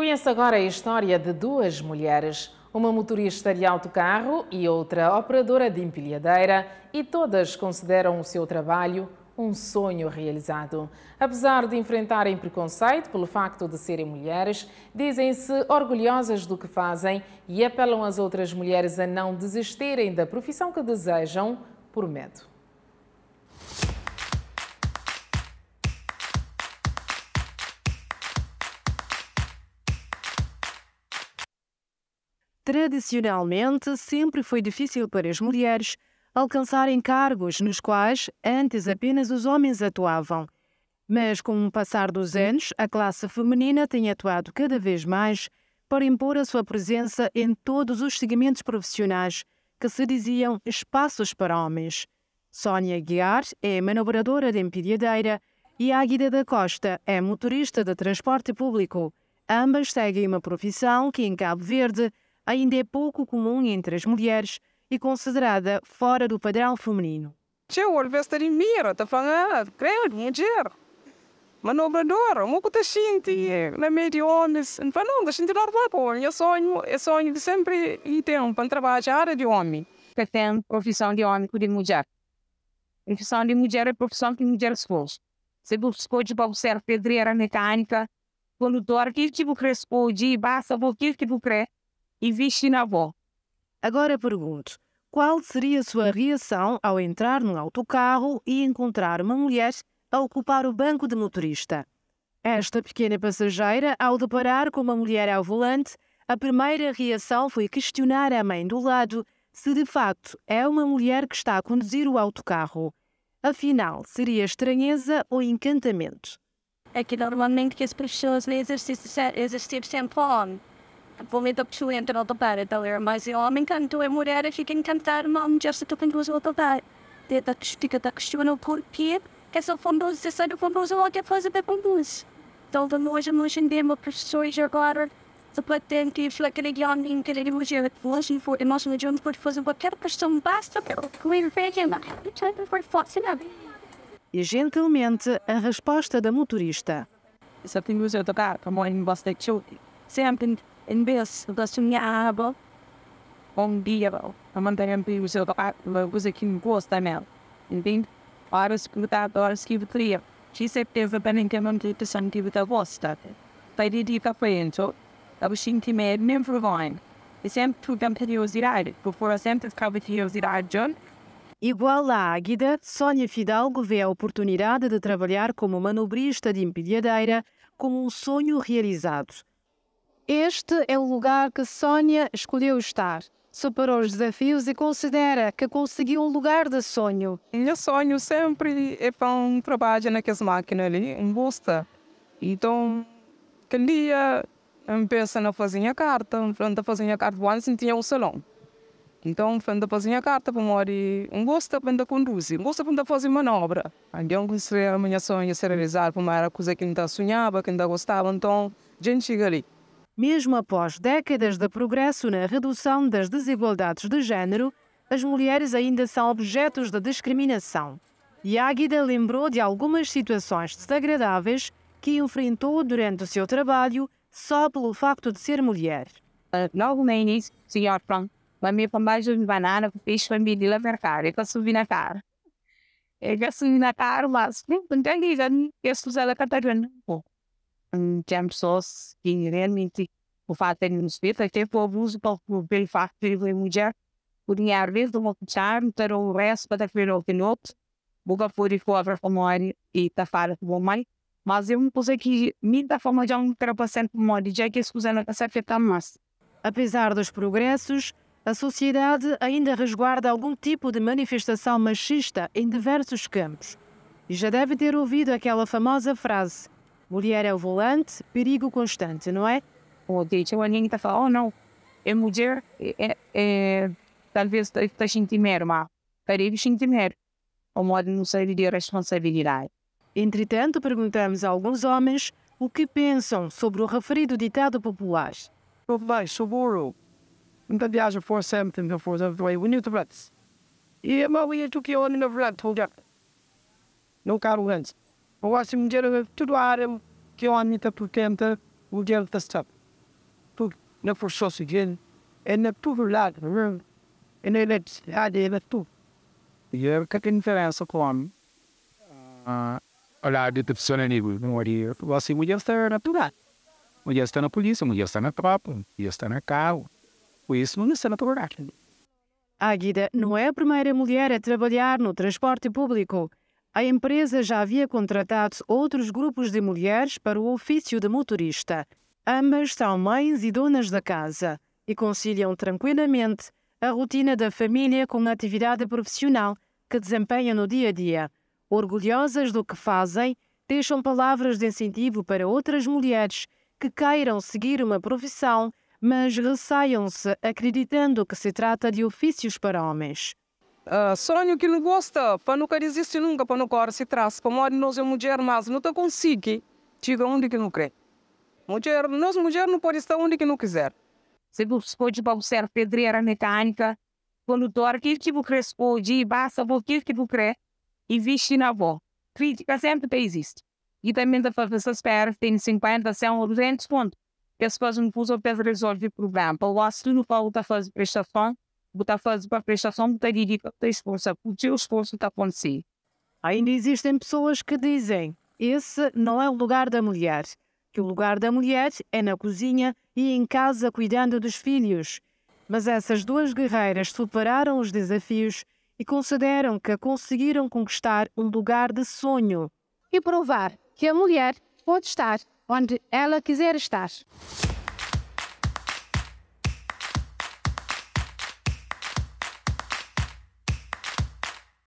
Conheça agora a história de duas mulheres, uma motorista de autocarro e outra operadora de empilhadeira, e todas consideram o seu trabalho um sonho realizado. Apesar de enfrentarem preconceito pelo facto de serem mulheres, dizem-se orgulhosas do que fazem e apelam às outras mulheres a não desistirem da profissão que desejam por medo. tradicionalmente sempre foi difícil para as mulheres alcançarem cargos nos quais antes apenas os homens atuavam. Mas, com o passar dos anos, a classe feminina tem atuado cada vez mais para impor a sua presença em todos os segmentos profissionais que se diziam espaços para homens. Sónia Guiar é manobradora de empilhadeira e Águida da Costa é motorista de transporte público. Ambas seguem uma profissão que, em Cabo Verde, ainda é pouco comum entre as mulheres e considerada fora do padrão feminino. Eu olho para de mira, está falando, ah, creio, mulher, manobradora, muito gente, hum. eh, na meio de homens, não falando, a gente normal, pô, eu sonho, eu sonho de sempre ir tempo para trabalhar de homem. Que tem profissão de homem com de mulher. Profissão de mulher é profissão que mulher esforço. Se você o ser pedreira, mecânica, condutora, que tipo crespo de, basta, o que tipo cresce e viste na avó. Agora pergunto, qual seria a sua reação ao entrar num autocarro e encontrar uma mulher a ocupar o banco de motorista? Esta pequena passageira, ao deparar com uma mulher ao volante, a primeira reação foi questionar a mãe do lado se de facto é uma mulher que está a conduzir o autocarro. Afinal, seria estranheza ou encantamento? É que normalmente as pessoas exercem sempre homem dar pessoa entra a tocar, então mas mais homem, quando é mulher, fica encantada, uma mulher se toca em duas a tocar. Tenta fica da questiona o porquê, que se fundou, se sai do o é então, que faz é bem funduz. Então, nós, hoje em pessoas uma pessoa já agora, se pode ter que falar que ele é homem, que ele é mulher, hoje, for, e nós, nós pode fazer qualquer questão, basta que eu me veja, mas eu que é posso, não. É? E gentilmente, a resposta da motorista. Se eu tenho que tocar, como é que você tem que sempre Inbes, das du mir aber um dia, a manter mantenha o seu coisa que não gosta nela. Entende? Para escutar, horas que cria. De certeza, bem que é a não tem atenção que você gosta. Pede de capento, a bichinha que me é nem provém. E sempre tu tem curiosidade, porque sempre ficava curiosidade, John. Igual à Águida, Sónia Fidalgo vê a oportunidade de trabalhar como manobrista de empilhadeira como um sonho realizado. Este é o lugar que Sónia escolheu estar. Superou os desafios e considera que conseguiu um lugar de sonho. Meu sonho sempre é para um trabalho naquelas máquinas ali, em Busta. Então, aquele dia, eu penso na fazer carta. frente a fazinha carta, antes tinha um salão. Então, quando fazia a carta para morar, um gosto para conduzir, um gosto para fazer manobra. Então, a minha sonho se realizar, para uma coisa que ainda sonhava, que ainda gostava, então, a gente chega ali. Mesmo após décadas de progresso na redução das desigualdades de género, as mulheres ainda são objetos de discriminação. E Águida lembrou de algumas situações desagradáveis que enfrentou durante o seu trabalho só pelo facto de ser mulher. Ah, logo no início, o senhor pronto, vai me tomar de banana, a peixe vai me levantar, eu subi na cara. Eu subi na cara, mas não entendi, eu sou ela catarina um pouco. James Source, que realmente tipo, o fato de é nispita, que po abuso para pelo fato de ele mulher, o dinheiro vez do mochar, ter o resto para ter feito o kinote, boca fora e fora fomori e tafara com mãe, mas eu não posso aqui me da forma de um ultrapassando mori, já é que escusa não se feita mais. Apesar dos progressos, a sociedade ainda resguarda algum tipo de manifestação machista em diversos campos. E já deve ter ouvido aquela famosa frase: mulher é o volante, perigo constante, não é? O direito, alguém está a falar, oh, não, é mulher, é, é, é talvez sentir medo, mas para ele sentir o modo não sair de responsabilidade. Entretanto, perguntamos a alguns homens o que pensam sobre o referido ditado popular. Popular, seguro. Não viagem, for sempre, não for sempre, o Newton Rats. E a maioria do que eu não vou lá, não caro antes. Właśnie udzielę tuduarem, que on nita putenta, udzielę to stop. Tu, na forsosu dzień, e na tudo lado, e na ele, a de ele E eu, que que diferença com homem? Olha, de pessoa nível, não olha, você mulher está na tudo Mulher está na polícia, mulher está na tropa, mulher está na carro. Por isso, não está na tudo Águida não é a primeira mulher a trabalhar no transporte público. A empresa já havia contratado outros grupos de mulheres para o ofício de motorista. Ambas são mães e donas da casa e conciliam tranquilamente a rotina da família com a atividade profissional que desempenham no dia a dia. Orgulhosas do que fazem, deixam palavras de incentivo para outras mulheres que queiram seguir uma profissão, mas receiam se acreditando que se trata de ofícios para homens. Uh, sonho que não gosta, para nunca desiste nunca, para nunca se traz, para morrer nós é mulher, mas não te consigo, chega onde que não crê. Mulher, nós mulher não pode estar onde que não quiser. Se você pode ser pedreira mecânica, o que tipo responde, basta por que tipo crê, investe na avó. Crítica sempre existe. E também da professora espera tem 50, 100, 200 pontos. as faz não curso para resolver o problema. Para o assunto, para outra fazer prestação, botar fase para a prestação, botar dívida, ter esforço, o teu esforço está a si. Ainda existem pessoas que dizem esse não é o lugar da mulher, que o lugar da mulher é na cozinha e em casa cuidando dos filhos. Mas essas duas guerreiras superaram os desafios e consideram que conseguiram conquistar um lugar de sonho. E provar que a mulher pode estar onde ela quiser estar.